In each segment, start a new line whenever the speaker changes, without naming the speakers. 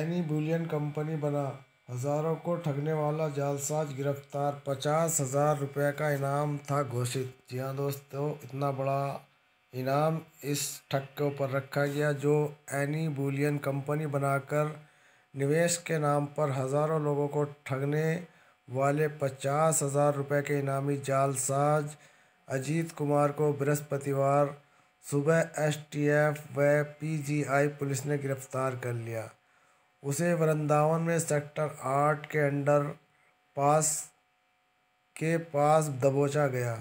any Boolean company बना हजारों को ठगने वाला जालसाज गिरफ्तार पचास हजार रुपये का इनाम था घोषित जी हाँ दोस्तों इतना बड़ा इनाम इस ठग के ऊपर रखा गया जो एनी बुलियन कंपनी बनाकर निवेश के नाम पर हज़ारों लोगों को ठगने वाले पचास हज़ार रुपये के इनामी जालसाज अजीत कुमार को बृहस्पतिवार सुबह एसटीएफ व पीजीआई पुलिस ने गिरफ्तार कर लिया उसे वृंदावन में सेक्टर आठ के अंडर पास के पास दबोचा गया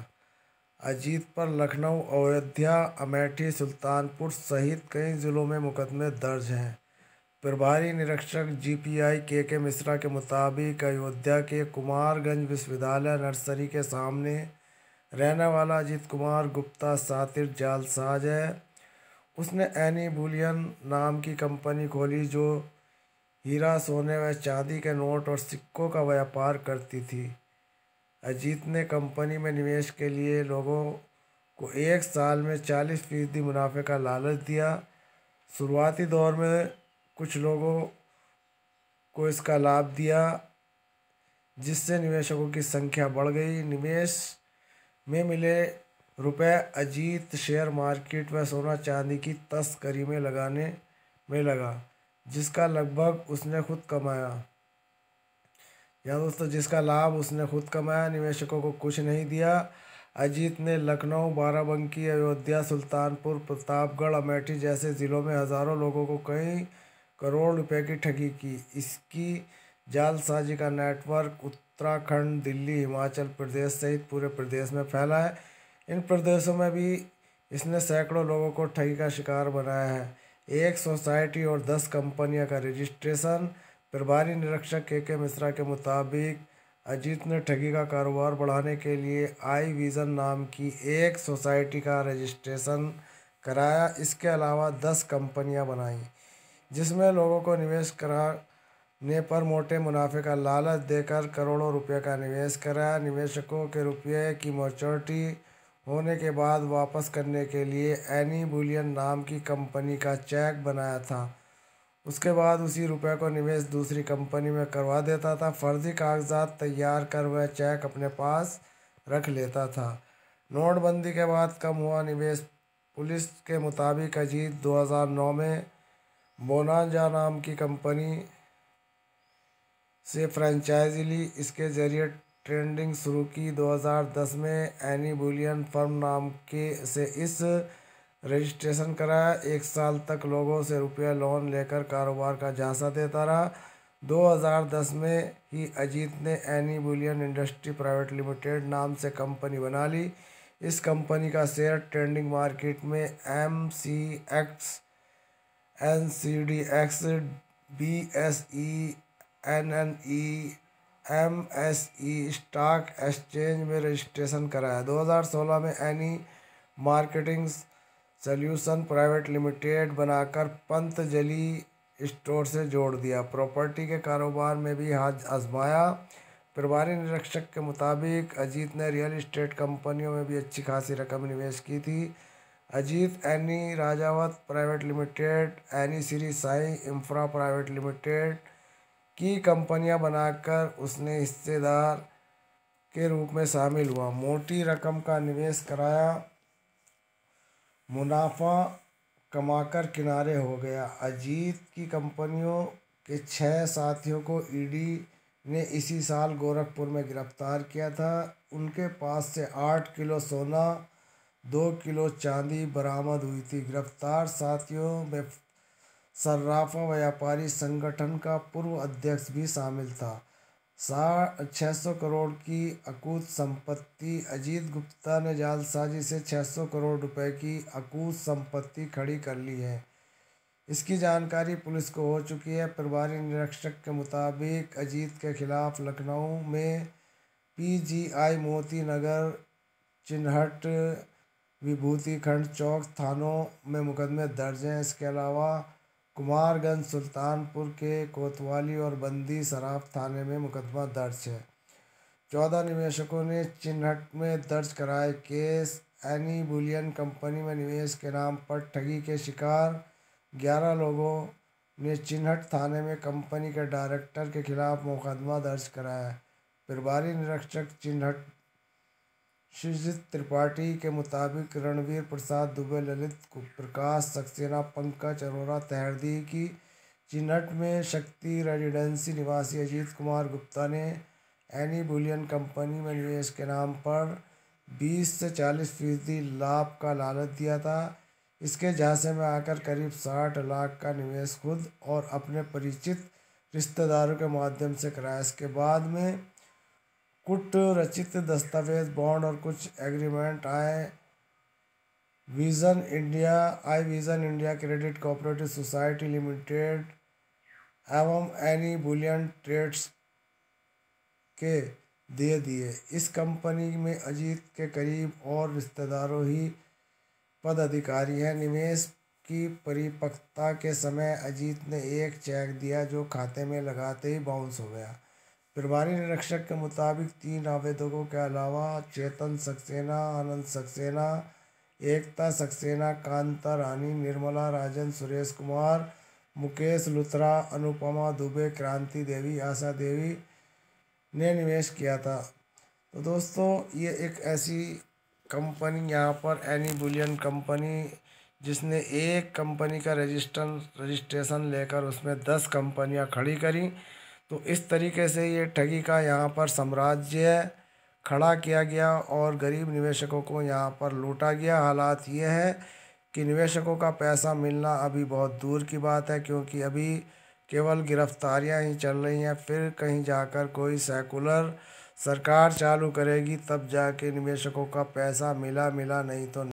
अजीत पर लखनऊ अयोध्या अमेठी सुल्तानपुर सहित कई ज़िलों में मुकदमे दर्ज हैं प्रभारी निरीक्षक जीपीआई के के मिश्रा के मुताबिक अयोध्या के कुमारगंज विश्वविद्यालय नर्सरी के सामने रहने वाला अजीत कुमार गुप्ता सातिर जालसाज है उसने एनी बुलियन नाम की कंपनी खोली जो हीरा सोने व चांदी के नोट और सिक्कों का व्यापार करती थी अजीत ने कंपनी में निवेश के लिए लोगों को एक साल में चालीस फीसदी मुनाफे का लालच दिया शुरुआती दौर में कुछ लोगों को इसका लाभ दिया जिससे निवेशकों की संख्या बढ़ गई निवेश में मिले रुपए अजीत शेयर मार्केट व सोना चांदी की तस्करी में लगाने में लगा जिसका लगभग उसने खुद कमाया या दोस्तों जिसका लाभ उसने खुद कमाया निवेशकों को कुछ नहीं दिया अजीत ने लखनऊ बाराबंकी अयोध्या सुल्तानपुर प्रतापगढ़ अमेठी जैसे ज़िलों में हज़ारों लोगों को कई करोड़ रुपए की ठगी की इसकी जालसाजी का नेटवर्क उत्तराखंड दिल्ली हिमाचल प्रदेश सहित पूरे प्रदेश में फैला है इन प्रदेशों में भी इसने सैकड़ों लोगों को ठगी का शिकार बनाया है एक सोसाइटी और दस कंपनियां का रजिस्ट्रेशन प्रभारी निरीक्षक के के मिश्रा के मुताबिक अजीत ने ठगी का कारोबार बढ़ाने के लिए आई विज़न नाम की एक सोसाइटी का रजिस्ट्रेशन कराया इसके अलावा दस कंपनियां बनाई जिसमें लोगों को निवेश कराने पर मोटे मुनाफे का लालच देकर करोड़ों रुपये का निवेश कराया निवेशकों के रुपये की मोचोरिटी होने के बाद वापस करने के लिए एनी बुलियन नाम की कंपनी का चेक बनाया था उसके बाद उसी रुपए को निवेश दूसरी कंपनी में करवा देता था फर्जी कागजात तैयार कर वह चेक अपने पास रख लेता था नोटबंदी के बाद कम हुआ निवेश पुलिस के मुताबिक अजीत 2009 में बोनाजा नाम की कंपनी से फ्रेंचाइजी ली इसके ज़रिए ट्रेंडिंग शुरू की 2010 में एनी बुलियन फर्म नाम के से इस रजिस्ट्रेशन कराया एक साल तक लोगों से रुपया लोन लेकर कारोबार का झांसा देता रहा 2010 में ही अजीत ने Annie bullion industry private limited नाम से कंपनी बना ली इस कंपनी का शेयर ट्रेंडिंग मार्केट में M C X N C D X B S E N N E MSE stock exchange में रजिस्ट्रेशन कराया 2016 में Annie marketing solution private limited बनाकर पंतजलि स्टोर से जोड़ दिया प्रॉपर्टी के कारोबार में भी हाथ आजमाया प्रभारी निरीक्षक के मुताबिक अजीत ने रियल इस्टेट कंपनियों में भी अच्छी खासी रकम निवेश की थी अजीत एनी राजावत प्राइवेट लिमिटेड एनी Shri Sai infra private limited की कंपनियां बनाकर उसने हिस्सेदार के रूप में शामिल हुआ मोटी रकम का निवेश कराया मुनाफा कमाकर किनारे हो गया अजीत की कंपनियों के छह साथियों को ईडी ने इसी साल गोरखपुर में गिरफ्तार किया था उनके पास से आठ किलो सोना दो किलो चांदी बरामद हुई थी गिरफ्तार साथियों में सर्राफों व्यापारी संगठन का पूर्व अध्यक्ष भी शामिल था छः सौ करोड़ की अकूत संपत्ति अजीत गुप्ता ने जालसाजी से छः सौ करोड़ रुपए की अकूत संपत्ति खड़ी कर ली है इसकी जानकारी पुलिस को हो चुकी है प्रभारी निरीक्षक के मुताबिक अजीत के खिलाफ लखनऊ में पीजीआई मोती नगर चिन्हट विभूति खंड चौक थानों में मुकदमे दर्ज हैं इसके अलावा कुमारगंज सुल्तानपुर के कोतवाली और बंदी सराफ थाने में मुकदमा दर्ज है चौदह निवेशकों ने चिन्हट में दर्ज कराए केस एनी बुलियन कंपनी में निवेश के नाम पर ठगी के शिकार ग्यारह लोगों ने चिन्हट थाने में कंपनी के डायरेक्टर के खिलाफ मुकदमा दर्ज कराया प्रभारी निरीक्षक चिन्हट सृजित त्रिपाठी के मुताबिक रणवीर प्रसाद दुबे ललित प्रकाश सक्सेना पंकज अरोरा तहरदी की चिन्हट में शक्ति रेजिडेंसी निवासी अजीत कुमार गुप्ता ने एनी बुलियन कंपनी में निवेश के नाम पर 20 से 40 फीसदी लाभ का लालच दिया था इसके झांसे में आकर करीब साठ लाख का निवेश खुद और अपने परिचित रिश्तेदारों के माध्यम से कराया इसके बाद में कुट रचित दस्तावेज बॉन्ड और कुछ एग्रीमेंट आए vision India I vision India credit cooperative society limited एवं एनी बुलियन ट्रेड्स के दे दिए इस कंपनी में अजीत के करीब और रिश्तेदारों ही पद अधिकारी हैं निवेश की परिपक्वता के समय अजीत ने एक चेक दिया जो खाते में लगाते ही बाउंस हो गया प्रभारी निरीक्षक के मुताबिक तीन आवेदकों के अलावा चेतन सक्सेना आनंद सक्सेना एकता सक्सेना कांता रानी निर्मला राजन सुरेश कुमार मुकेश लुथरा अनुपमा दुबे क्रांति देवी आशा देवी ने निवेश किया था तो दोस्तों ये एक ऐसी कंपनी यहाँ पर एनी बुलियन कंपनी जिसने एक कंपनी का रजिस्टर रजिस्ट्रेशन लेकर उसमें दस कंपनियाँ खड़ी करी तो इस तरीके से ये ठगी का यहाँ पर साम्राज्य खड़ा किया गया और गरीब निवेशकों को यहाँ पर लूटा गया हालात ये है कि निवेशकों का पैसा मिलना अभी बहुत दूर की बात है क्योंकि अभी केवल गिरफ्तारियाँ ही चल रही हैं फिर कहीं जाकर कोई सेकुलर सरकार चालू करेगी तब जाके निवेशकों का पैसा मिला मिला नहीं तो